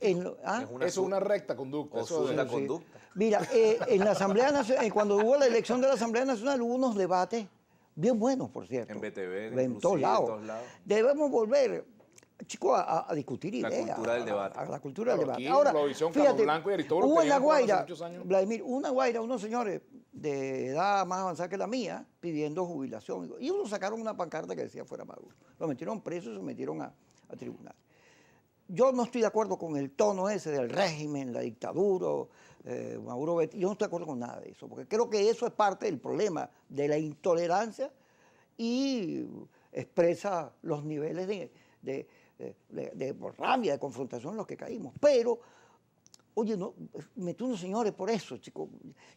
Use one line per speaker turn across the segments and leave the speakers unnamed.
En ah, es, una recta
conducta. Eso es una conducta.
Mira, eh, en la Asamblea Nacional, eh, cuando hubo la elección de la Asamblea Nacional, hubo unos debates bien buenos, por cierto.
En BTV, en todos lados.
Debemos volver, chicos, a, discutir ideas. La cultura del debate. A, la cultura del debate. Ahora, fíjate, Blanco y hubo en Guaira, Vladimir, una Guaira, unos señores de edad más avanzada que la mía, pidiendo jubilación. Y ellos sacaron una pancarta que decía fuera Maduro. Lo metieron preso y se metieron a, a tribunal yo no estoy de acuerdo con el tono ese del régimen, la dictadura, eh, Mauro Maduro yo no estoy de acuerdo con nada de eso, porque creo que eso es parte del problema de la intolerancia y expresa los niveles de, de, de, rabia, de confrontación en los que caímos. Pero, oye, no, unos señores por eso, chicos.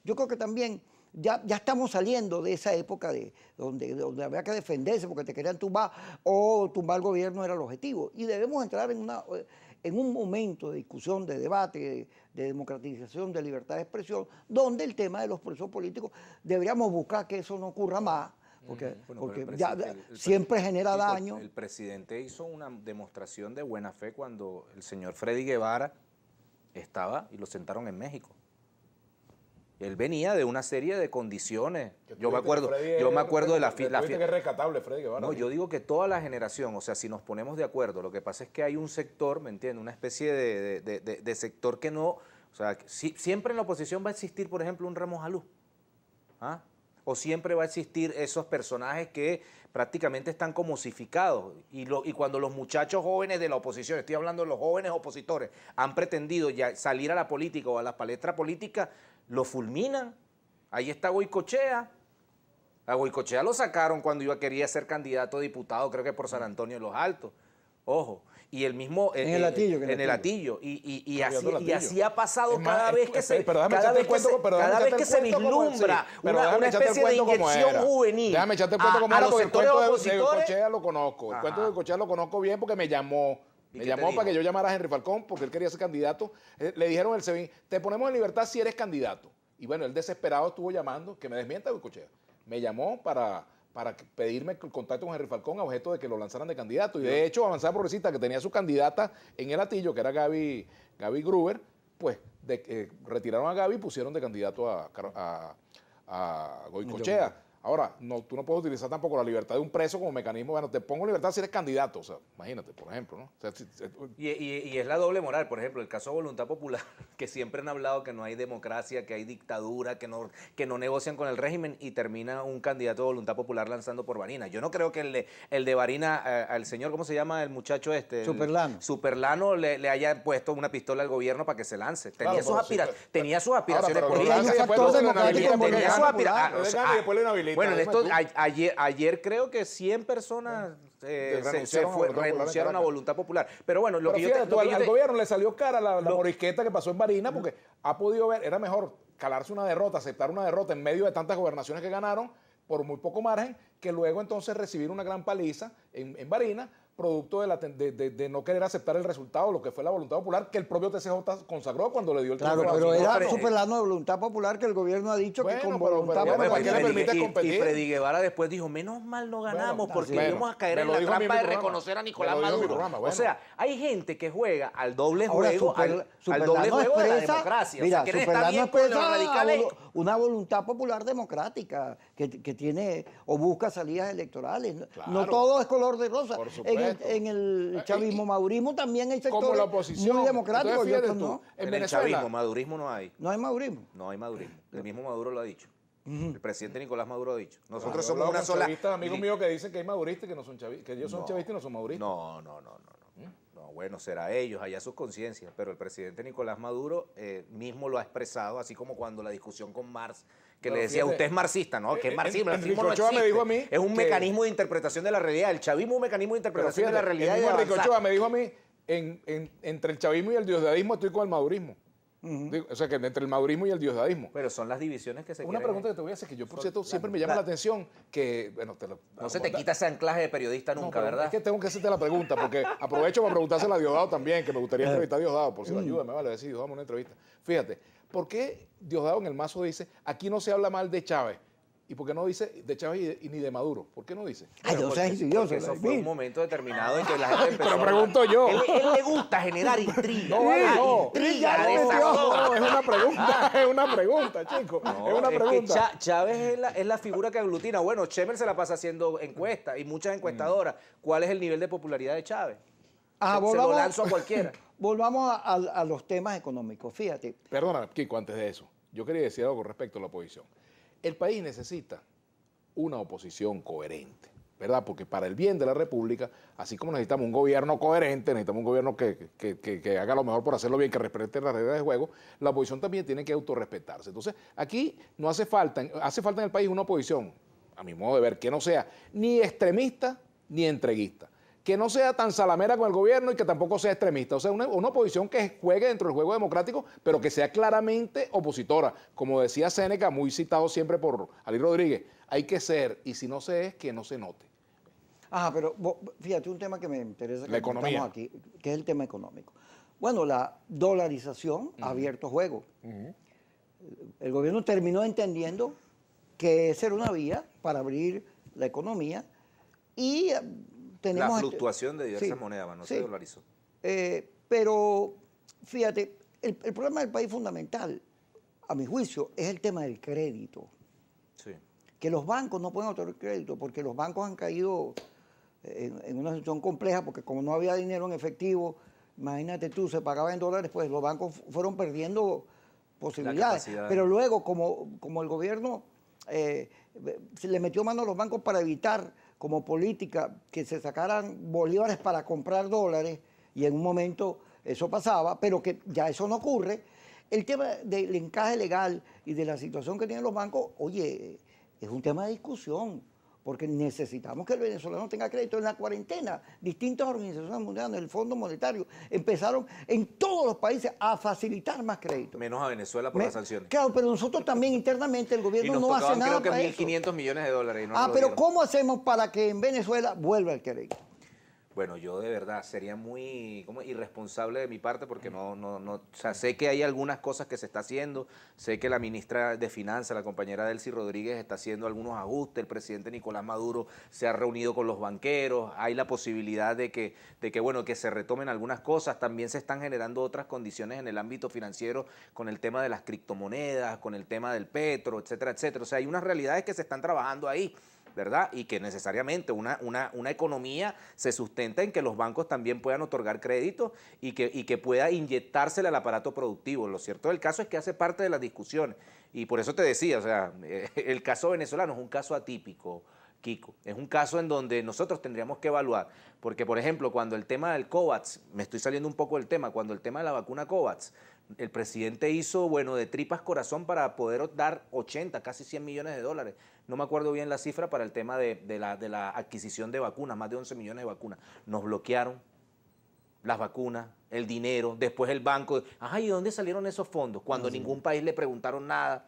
Yo creo que también ya, estamos saliendo de esa época de, donde, había que defenderse porque te querían tumbar o tumbar el gobierno era el objetivo. Y debemos entrar en, una, un momento de discusión, de debate, de, democratización, de libertad de expresión, donde el tema de los presos políticos deberíamos buscar que eso no ocurra más porque, siempre genera pues, daño. El
presidente hizo una demostración de buena fe cuando el señor Freddy Guevara estaba y lo sentaron en México. Él venía de una serie de condiciones. Yo me acuerdo, yo me acuerdo de la fila. No, yo digo que toda la generación, o sea, si nos ponemos de acuerdo, lo que pasa es que hay un sector, ¿me entiendes? Una especie de, sector que no. O sea, siempre en la oposición va a existir, por ejemplo, un remojalú. Jalú. ¿Ah? o siempre va a existir esos personajes que prácticamente están como y, y cuando los muchachos jóvenes de la oposición, estoy hablando de los jóvenes opositores, han pretendido ya salir a la política o a la palestra política, lo fulminan. Ahí está Goicochea. A Goicochea lo sacaron cuando yo quería ser candidato a diputado, creo que por San Antonio de los Altos. Ojo y el mismo... Eh, en el eh, latillo. En el latillo. Y, y, así, ha pasado cada vez que se... Eh, cada vez que se, cada vislumbra una, especie de inyección
juvenil. Déjame echarte el cuento como era, porque el cuento de Cochea lo conozco. El cuento de Cochea lo conozco bien porque me llamó...
Me llamó para que
yo llamara a Henry Falcón porque él quería ser candidato. Le dijeron el Sevin, te ponemos en libertad si eres candidato. Y bueno, el desesperado estuvo llamando, que me desmienta Goicochea. Me llamó para para pedirme el contacto con Henry Falcón a objeto de que lo lanzaran de candidato. Y de hecho, Avanzada Progresista, que tenía su candidata en el atillo, que era Gaby, Gruber, pues eh, retiraron a Gaby y pusieron de candidato a, a, a Goicochea. Ahora, no, tú no puedes utilizar tampoco la libertad de un preso como mecanismo, bueno, te pongo libertad si eres candidato, o sea, imagínate, por ejemplo, ¿no?
Eh, y, es la doble moral, por ejemplo, el caso de Voluntad Popular, que siempre han hablado que no hay democracia, que hay dictadura, que no, que no negocian con el régimen y termina un candidato de Voluntad Popular lanzando por Varina. Yo no creo que el de, el de Varina, eh, al señor, ¿cómo se llama el muchacho este? Superlano. Superlano le, haya puesto una pistola al gobierno para que se lance. Tenía, sus, aspiraciones. tenía sus aspiraciones Tenía sus aspiraciones bueno, en ayer, ayer creo que 100 personas eh, se, renunciaron, a voluntad popular. Pero bueno, lo que yo al, gobierno le
salió cara la, morisqueta que pasó en Barina porque ha podido ver, era mejor calarse una derrota, aceptar una derrota en medio de tantas gobernaciones que ganaron por muy poco margen, que luego entonces recibir una gran paliza en, en Barina producto de, la, de, no querer aceptar el resultado, lo que fue la voluntad popular que el propio TCJ consagró cuando le dio el Claro, pero era no,
superlano de voluntad popular que el gobierno ha dicho que
con voluntad popular permite y, competir. Y Freddy
Guevara después dijo, menos mal no ganamos porque íbamos a caer en la trampa de reconocer a Nicolás Maduro. o sea, hay gente que juega al doble juego, al, doble juego de la democracia. Mira, o sea,
una voluntad popular democrática que, que tiene o busca salidas electorales. No todo es color de rosa. Por supuesto en el ah, chavismo madurismo maurismo también hay sectores como la oposición. muy democráticos y no.
En, en el chavismo, madurismo no hay. No hay madurismo. No hay madurismo. El mismo Maduro lo ha dicho. El presidente Nicolás Maduro ha dicho. Nosotros somos una sola. Chavistas, amigos míos que dicen que hay maduristas
que no son chavistas, que ellos son chavistas y
no son mauristas No, no, no, no. No, bueno, será ellos, allá sus conciencias, pero el presidente Nicolás Maduro eh, mismo lo ha expresado, así como cuando la discusión con Marx, que le decía, usted es marxista, ¿no? Que es eh, marxismo, el es un mecanismo de interpretación de la realidad, el chavismo es un mecanismo de interpretación de la realidad. Enrique me dijo a mí,
entre el chavismo y el diosdadismo estoy con el madurismo o sea, que entre el madurismo y el diosdadismo. Pero son las divisiones que se Una pregunta que te voy a hacer, que yo, por cierto, siempre me llama la, atención, que, bueno, No se te quita ese anclaje de periodista nunca, ¿verdad? Es que tengo que hacerte la pregunta, porque aprovecho para preguntársela a Diosdado también, que me gustaría entrevistar a Diosdado, por si ayuda me vale decir Diosdado a una entrevista. Fíjate, ¿por qué Diosdado en el mazo dice, aquí no se habla mal de Chávez? ¿Y por qué no dice de Chávez y, ni de Maduro? ¿Por qué no dice? Ay, Eso fue un
momento determinado en que la gente empezó Pero pregunto yo. Él, él, le gusta generar intriga. No, no. Intriga no, de no, es una pregunta, es una pregunta, chico. es una pregunta. Chávez es la, es la, figura que aglutina. Bueno, Chemer se la pasa haciendo encuestas y muchas mm. encuestadoras. ¿Cuál es el nivel de popularidad de Chávez?
Ah, se, volvamos, se lo lanzo a cualquiera. Volvamos a, los temas económicos, fíjate.
Perdona, Kiko, antes de eso. Yo quería decir algo con respecto a la oposición. El país necesita una oposición coherente, ¿verdad? Porque para el bien de la República, así como necesitamos un gobierno coherente, necesitamos un gobierno que, haga lo mejor por hacerlo bien, que respete las reglas de juego, la oposición también tiene que autorrespetarse. Entonces, aquí no hace falta, hace falta en el país una oposición, a mi modo de ver, que no sea ni extremista ni entreguista, que no sea tan salamera con el gobierno y que tampoco sea extremista. O sea, una, oposición que juegue dentro del juego democrático, pero que sea claramente opositora. Como decía Seneca, muy citado siempre por Ali Rodríguez, hay que ser, y si no se es, que no se note.
Ajá, ah, pero fíjate, un tema que me interesa que la economía. aquí, que es el tema económico. Bueno, la dolarización ha abierto juego. El gobierno terminó entendiendo que ser una vía para abrir la economía y eh, la este fluctuación de diversas monedas, no se dolarizó. Eh, pero, fíjate, el, problema del país fundamental, a mi juicio, es el tema del crédito. Que los bancos no pueden otorgar crédito porque los bancos han caído eh, en, una situación compleja porque como no había dinero en efectivo, imagínate tú, se pagaba en dólares, pues los bancos fueron perdiendo posibilidades. Pero luego, como, como el gobierno eh, le metió mano a los bancos para evitar como política que se sacaran bolívares para comprar dólares y en un momento eso pasaba, pero que ya eso no ocurre. El tema del encaje legal y de la situación que tienen los bancos, oye, es un tema de discusión porque necesitamos que el venezolano tenga crédito. En la cuarentena, distintas organizaciones mundiales, el Fondo Monetario, empezaron en todos los países a facilitar más crédito.
Menos a Venezuela por las sanciones.
Claro, pero nosotros también internamente el gobierno no hace nada creo que
1.500 millones de dólares. ah, pero
¿cómo hacemos para que en Venezuela vuelva el crédito?
Bueno, yo de verdad sería muy irresponsable de mi parte porque no, no, no, sé que hay algunas cosas que se está haciendo, sé que la ministra de Finanzas, la compañera Delcy Rodríguez, está haciendo algunos ajustes, el presidente Nicolás Maduro se ha reunido con los banqueros, hay la posibilidad de que, de que, bueno, que se retomen algunas cosas, también se están generando otras condiciones en el ámbito financiero con el tema de las criptomonedas, con el tema del petro, etcétera, etcétera. O sea, hay unas realidades que se están trabajando ahí. ¿verdad? Y que necesariamente una, una, economía se sustenta en que los bancos también puedan otorgar crédito y que, que pueda inyectársele al aparato productivo. Lo cierto del caso es que hace parte de la discusión. Y por eso te decía, o sea, el caso venezolano es un caso atípico. Kiko. Es un caso en donde nosotros tendríamos que evaluar, porque por ejemplo, cuando el tema del COVAX, me estoy saliendo un poco del tema, cuando el tema de la vacuna COVAX, el presidente hizo, bueno, de tripas corazón para poder dar 80, casi 100 millones de dólares. No me acuerdo bien la cifra para el tema de, la, adquisición de vacunas, más de 11 millones de vacunas. Nos bloquearon las vacunas, el dinero, después el banco. Ajá, ¿y dónde salieron esos fondos? Cuando ningún país le preguntaron nada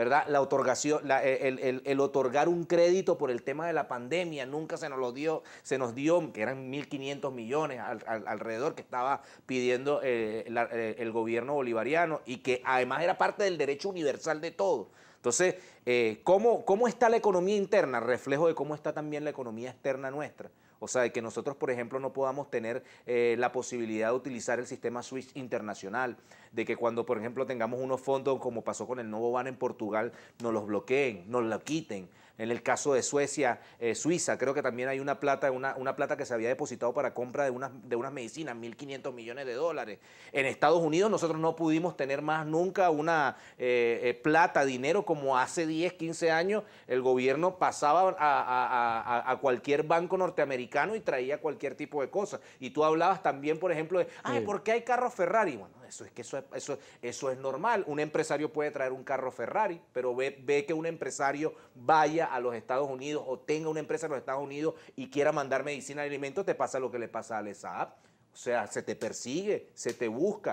¿verdad? La otorgación, el, otorgar un crédito por el tema de la pandemia, nunca se nos lo dio, se nos dio, que eran 1.500 millones alrededor que estaba pidiendo eh, eh, el gobierno bolivariano y que además era parte del derecho universal de todos. Entonces, eh, ¿cómo, ¿cómo está la economía interna? Reflejo de cómo está también la economía externa nuestra. O sea, de que nosotros, por ejemplo, no podamos tener eh, la posibilidad de utilizar el sistema Switch internacional, de que cuando, por ejemplo, tengamos unos fondos, como pasó con el nuevo ban en Portugal, nos los bloqueen, nos lo quiten. En el caso de Suecia, eh, Suiza, creo que también hay una plata, una, plata que se había depositado para compra de unas, de unas medicinas, 1.500 millones de dólares. En Estados Unidos nosotros no pudimos tener más nunca una eh, eh, plata, dinero, como hace 10, 15 años el gobierno pasaba a, cualquier banco norteamericano y traía cualquier tipo de cosas. Y tú hablabas también, por ejemplo, de, ¿por qué hay carros Ferrari? Bueno, eso es que eso, eso, es normal. Un empresario puede traer un carro Ferrari, pero ve, que un empresario vaya a los Estados Unidos o tenga una empresa en los Estados Unidos y quiera mandar medicina y alimentos, te pasa lo que le pasa a ESAP O sea, se te persigue, se te busca.